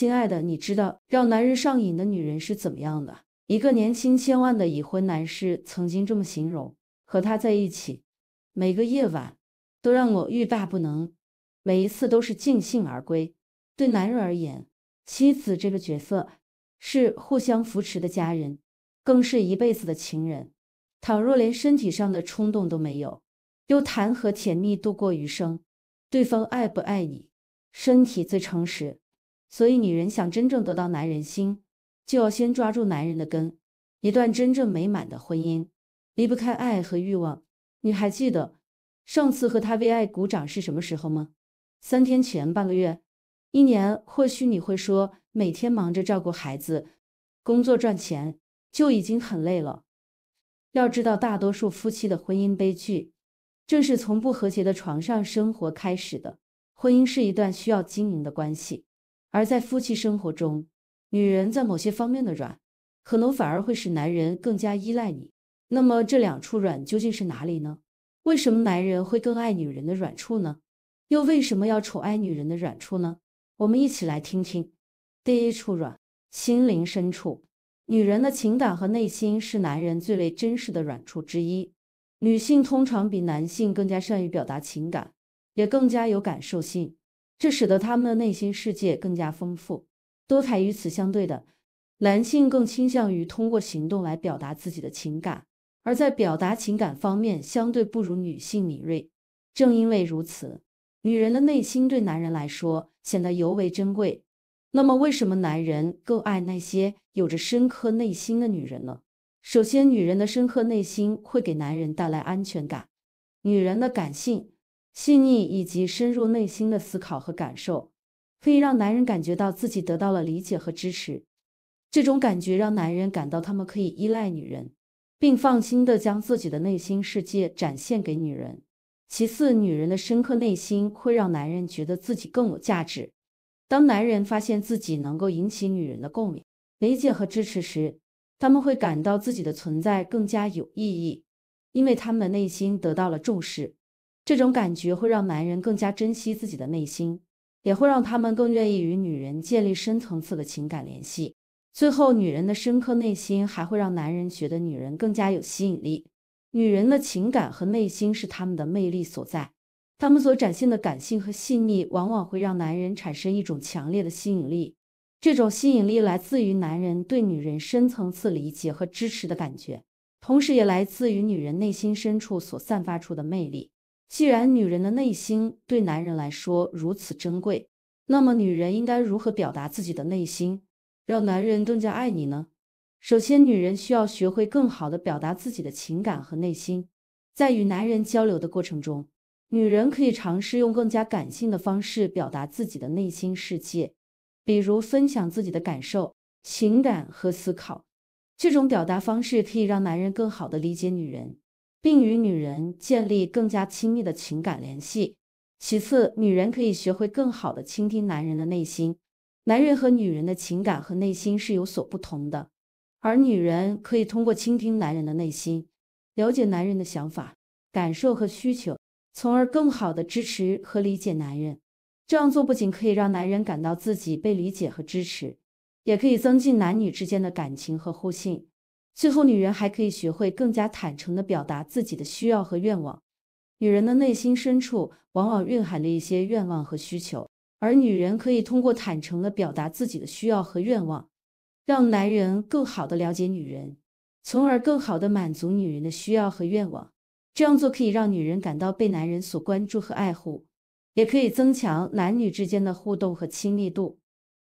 亲爱的，你知道让男人上瘾的女人是怎么样的？一个年薪千万的已婚男士曾经这么形容：和他在一起，每个夜晚都让我欲罢不能，每一次都是尽兴而归。对男人而言，妻子这个角色是互相扶持的家人，更是一辈子的情人。倘若连身体上的冲动都没有，又谈何甜蜜度过余生？对方爱不爱你？身体最诚实。所以，女人想真正得到男人心，就要先抓住男人的根。一段真正美满的婚姻，离不开爱和欲望。你还记得上次和他为爱鼓掌是什么时候吗？三天前，半个月，一年？或许你会说，每天忙着照顾孩子，工作赚钱就已经很累了。要知道，大多数夫妻的婚姻悲剧，正是从不和谐的床上生活开始的。婚姻是一段需要经营的关系。而在夫妻生活中，女人在某些方面的软，可能反而会使男人更加依赖你。那么这两处软究竟是哪里呢？为什么男人会更爱女人的软处呢？又为什么要宠爱女人的软处呢？我们一起来听听。第一处软，心灵深处，女人的情感和内心是男人最为真实的软处之一。女性通常比男性更加善于表达情感，也更加有感受性。这使得他们的内心世界更加丰富多彩。与此相对的，男性更倾向于通过行动来表达自己的情感，而在表达情感方面相对不如女性敏锐。正因为如此，女人的内心对男人来说显得尤为珍贵。那么，为什么男人更爱那些有着深刻内心的女人呢？首先，女人的深刻内心会给男人带来安全感。女人的感性。细腻以及深入内心的思考和感受，可以让男人感觉到自己得到了理解和支持。这种感觉让男人感到他们可以依赖女人，并放心的将自己的内心世界展现给女人。其次，女人的深刻内心会让男人觉得自己更有价值。当男人发现自己能够引起女人的共鸣、理解和支持时，他们会感到自己的存在更加有意义，因为他们的内心得到了重视。这种感觉会让男人更加珍惜自己的内心，也会让他们更愿意与女人建立深层次的情感联系。最后，女人的深刻内心还会让男人觉得女人更加有吸引力。女人的情感和内心是他们的魅力所在，他们所展现的感性和细腻，往往会让男人产生一种强烈的吸引力。这种吸引力来自于男人对女人深层次理解和支持的感觉，同时也来自于女人内心深处所散发出的魅力。既然女人的内心对男人来说如此珍贵，那么女人应该如何表达自己的内心，让男人更加爱你呢？首先，女人需要学会更好的表达自己的情感和内心。在与男人交流的过程中，女人可以尝试用更加感性的方式表达自己的内心世界，比如分享自己的感受、情感和思考。这种表达方式可以让男人更好的理解女人。并与女人建立更加亲密的情感联系。其次，女人可以学会更好的倾听男人的内心。男人和女人的情感和内心是有所不同的，而女人可以通过倾听男人的内心，了解男人的想法、感受和需求，从而更好地支持和理解男人。这样做不仅可以让男人感到自己被理解和支持，也可以增进男女之间的感情和互信。最后，女人还可以学会更加坦诚地表达自己的需要和愿望。女人的内心深处往往蕴含着一些愿望和需求，而女人可以通过坦诚地表达自己的需要和愿望，让男人更好地了解女人，从而更好地满足女人的需要和愿望。这样做可以让女人感到被男人所关注和爱护，也可以增强男女之间的互动和亲密度。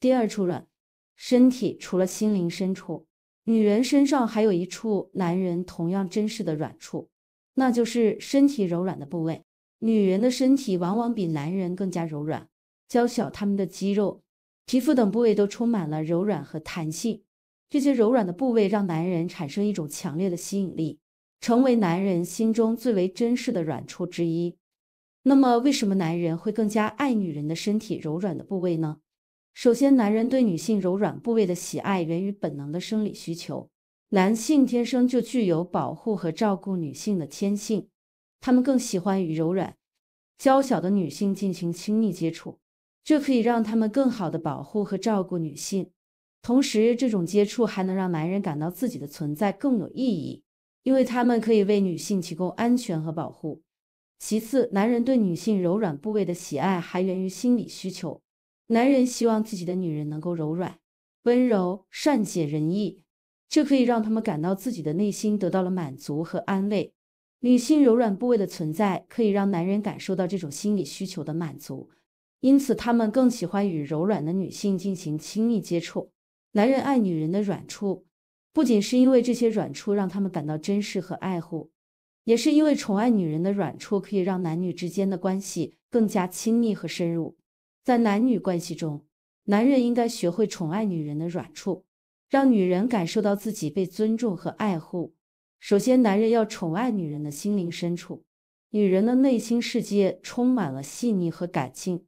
第二处软，身体除了心灵深处。女人身上还有一处男人同样珍视的软处，那就是身体柔软的部位。女人的身体往往比男人更加柔软娇小，她们的肌肉、皮肤等部位都充满了柔软和弹性。这些柔软的部位让男人产生一种强烈的吸引力，成为男人心中最为珍视的软处之一。那么，为什么男人会更加爱女人的身体柔软的部位呢？首先，男人对女性柔软部位的喜爱源于本能的生理需求。男性天生就具有保护和照顾女性的天性，他们更喜欢与柔软、娇小的女性进行亲密接触，这可以让他们更好的保护和照顾女性。同时，这种接触还能让男人感到自己的存在更有意义，因为他们可以为女性提供安全和保护。其次，男人对女性柔软部位的喜爱还源于心理需求。男人希望自己的女人能够柔软、温柔、善解人意，这可以让他们感到自己的内心得到了满足和安慰。女性柔软部位的存在可以让男人感受到这种心理需求的满足，因此他们更喜欢与柔软的女性进行亲密接触。男人爱女人的软处，不仅是因为这些软处让他们感到珍视和爱护，也是因为宠爱女人的软处可以让男女之间的关系更加亲密和深入。在男女关系中，男人应该学会宠爱女人的软处，让女人感受到自己被尊重和爱护。首先，男人要宠爱女人的心灵深处。女人的内心世界充满了细腻和感性，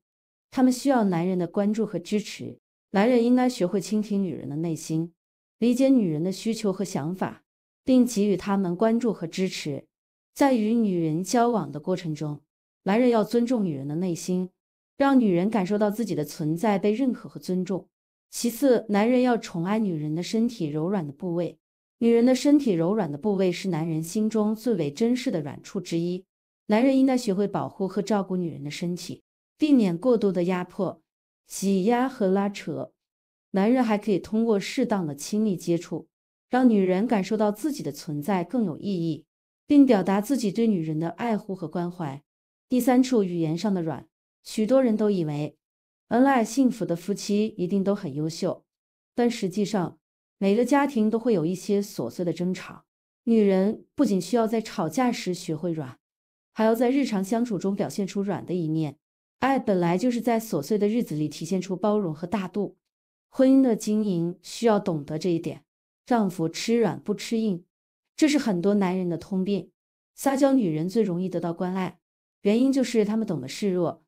她们需要男人的关注和支持。男人应该学会倾听女人的内心，理解女人的需求和想法，并给予她们关注和支持。在与女人交往的过程中，男人要尊重女人的内心。让女人感受到自己的存在被认可和尊重。其次，男人要宠爱女人的身体柔软的部位。女人的身体柔软的部位是男人心中最为珍视的软处之一。男人应该学会保护和照顾女人的身体，避免过度的压迫、挤压和拉扯。男人还可以通过适当的亲密接触，让女人感受到自己的存在更有意义，并表达自己对女人的爱护和关怀。第三处语言上的软。许多人都以为，恩爱幸福的夫妻一定都很优秀，但实际上，每个家庭都会有一些琐碎的争吵。女人不仅需要在吵架时学会软，还要在日常相处中表现出软的一面。爱本来就是在琐碎的日子里体现出包容和大度。婚姻的经营需要懂得这一点。丈夫吃软不吃硬，这是很多男人的通病。撒娇女人最容易得到关爱，原因就是她们懂得示弱。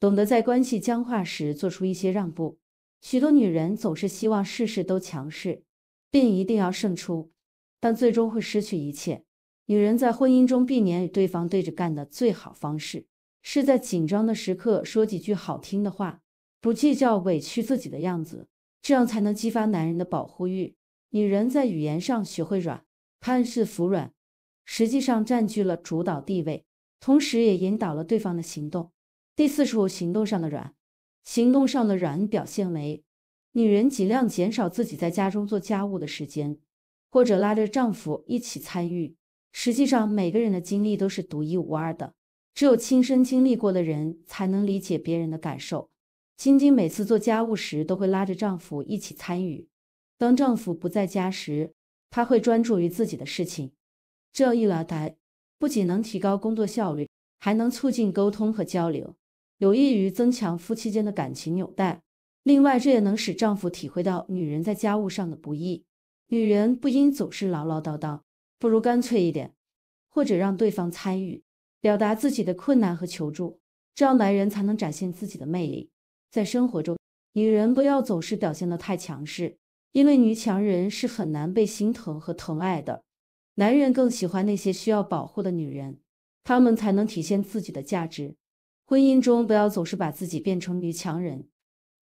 懂得在关系僵化时做出一些让步，许多女人总是希望事事都强势，并一定要胜出，但最终会失去一切。女人在婚姻中避免与对方对着干的最好方式，是在紧张的时刻说几句好听的话，不计较委屈自己的样子，这样才能激发男人的保护欲。女人在语言上学会软，看似服软，实际上占据了主导地位，同时也引导了对方的行动。第四处行动上的软，行动上的软表现为，女人尽量减少自己在家中做家务的时间，或者拉着丈夫一起参与。实际上，每个人的经历都是独一无二的，只有亲身经历过的人才能理解别人的感受。晶晶每次做家务时都会拉着丈夫一起参与，当丈夫不在家时，她会专注于自己的事情。这一来，带，不仅能提高工作效率，还能促进沟通和交流。有益于增强夫妻间的感情纽带。另外，这也能使丈夫体会到女人在家务上的不易。女人不应总是唠唠叨叨，不如干脆一点，或者让对方参与，表达自己的困难和求助，这样男人才能展现自己的魅力。在生活中，女人不要总是表现的太强势，因为女强人是很难被心疼和疼爱的。男人更喜欢那些需要保护的女人，他们才能体现自己的价值。婚姻中，不要总是把自己变成女强人，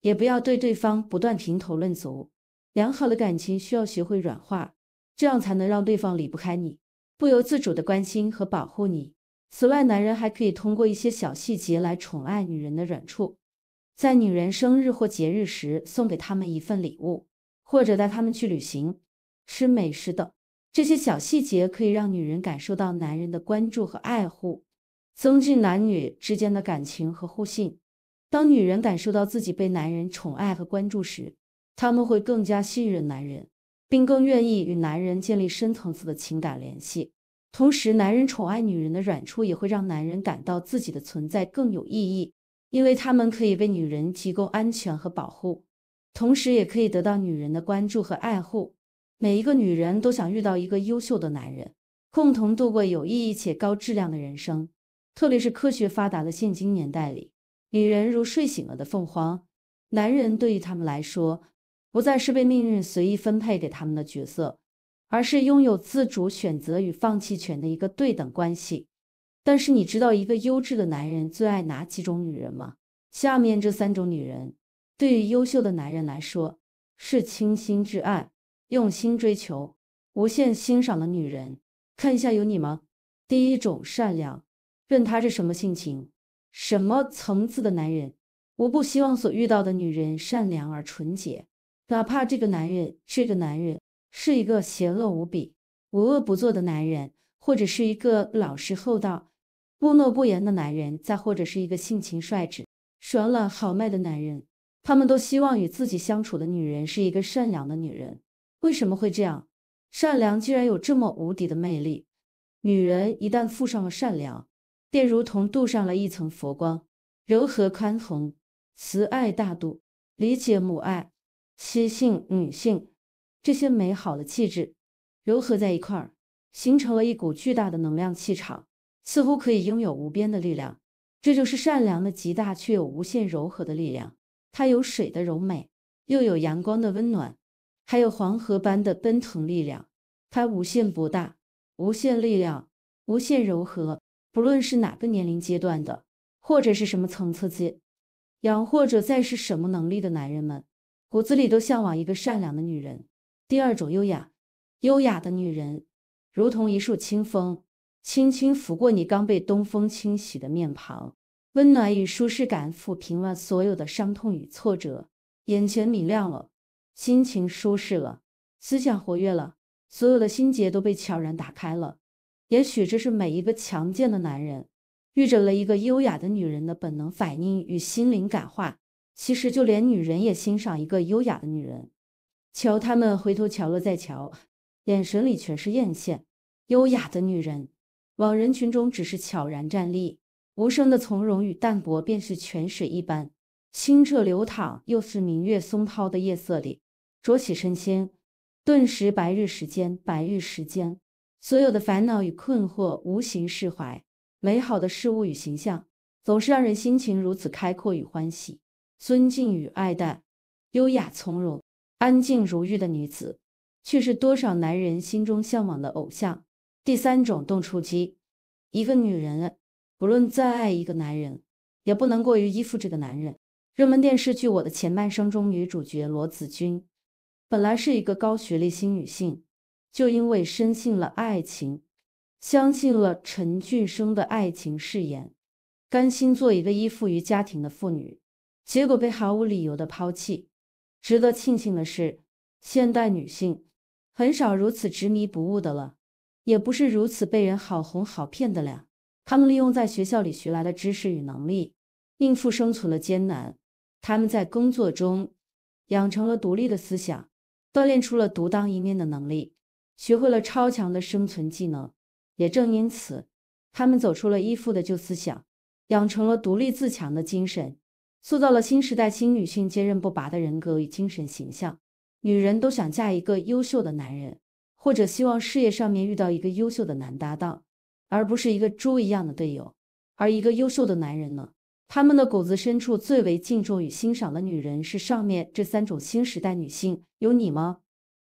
也不要对对方不断评头论足。良好的感情需要学会软化，这样才能让对方离不开你，不由自主的关心和保护你。此外，男人还可以通过一些小细节来宠爱女人的软处，在女人生日或节日时，送给她们一份礼物，或者带她们去旅行、吃美食等。这些小细节可以让女人感受到男人的关注和爱护。增进男女之间的感情和互信。当女人感受到自己被男人宠爱和关注时，他们会更加信任男人，并更愿意与男人建立深层次的情感联系。同时，男人宠爱女人的软处也会让男人感到自己的存在更有意义，因为他们可以为女人提供安全和保护，同时也可以得到女人的关注和爱护。每一个女人都想遇到一个优秀的男人，共同度过有意义且高质量的人生。特别是科学发达的现今年代里，女人如睡醒了的凤凰，男人对于他们来说，不再是被命运随意分配给他们的角色，而是拥有自主选择与放弃权的一个对等关系。但是你知道一个优质的男人最爱哪几种女人吗？下面这三种女人，对于优秀的男人来说，是倾心挚爱、用心追求、无限欣赏的女人。看一下有你吗？第一种，善良。问他是什么性情、什么层次的男人？我不希望所遇到的女人善良而纯洁，哪怕这个男人这个男人，是一个邪恶无比、无恶不作的男人，或者是一个老实厚道、不诺不言的男人，再或者是一个性情率直、爽朗豪迈的男人，他们都希望与自己相处的女人是一个善良的女人。为什么会这样？善良居然有这么无敌的魅力？女人一旦附上了善良。便如同镀上了一层佛光，柔和宽宏、慈爱大度、理解母爱、悉性女性这些美好的气质柔合在一块儿，形成了一股巨大的能量气场，似乎可以拥有无边的力量。这就是善良的极大却有无限柔和的力量，它有水的柔美，又有阳光的温暖，还有黄河般的奔腾力量。它无限博大，无限力量，无限柔和。不论是哪个年龄阶段的，或者是什么层次阶，养或者再是什么能力的男人们，骨子里都向往一个善良的女人。第二种优雅，优雅的女人如同一束清风，轻轻拂过你刚被东风清洗的面庞，温暖与舒适感抚平了所有的伤痛与挫折，眼前明亮了，心情舒适了，思想活跃了，所有的心结都被悄然打开了。也许这是每一个强健的男人遇着了一个优雅的女人的本能反应与心灵感化。其实就连女人也欣赏一个优雅的女人。瞧他们回头瞧了再瞧，眼神里全是艳羡。优雅的女人往人群中只是悄然站立，无声的从容与淡泊，便是泉水一般清澈流淌，又是明月松涛的夜色里，濯起身心，顿时白日时间，白日时间。所有的烦恼与困惑，无形释怀；美好的事物与形象，总是让人心情如此开阔与欢喜。尊敬与爱戴，优雅从容，安静如玉的女子，却是多少男人心中向往的偶像。第三种动触机，一个女人，不论再爱一个男人，也不能过于依附这个男人。热门电视剧《我的前半生》中女主角罗子君，本来是一个高学历新女性。就因为深信了爱情，相信了陈俊生的爱情誓言，甘心做一个依附于家庭的妇女，结果被毫无理由的抛弃。值得庆幸的是，现代女性很少如此执迷不悟的了，也不是如此被人好哄好骗的了。她们利用在学校里学来的知识与能力，应付生存的艰难；她们在工作中养成了独立的思想，锻炼出了独当一面的能力。学会了超强的生存技能，也正因此，他们走出了依附的旧思想，养成了独立自强的精神，塑造了新时代新女性坚韧不拔的人格与精神形象。女人都想嫁一个优秀的男人，或者希望事业上面遇到一个优秀的男搭档，而不是一个猪一样的队友。而一个优秀的男人呢？他们的骨子深处最为敬重与欣赏的女人是上面这三种新时代女性，有你吗？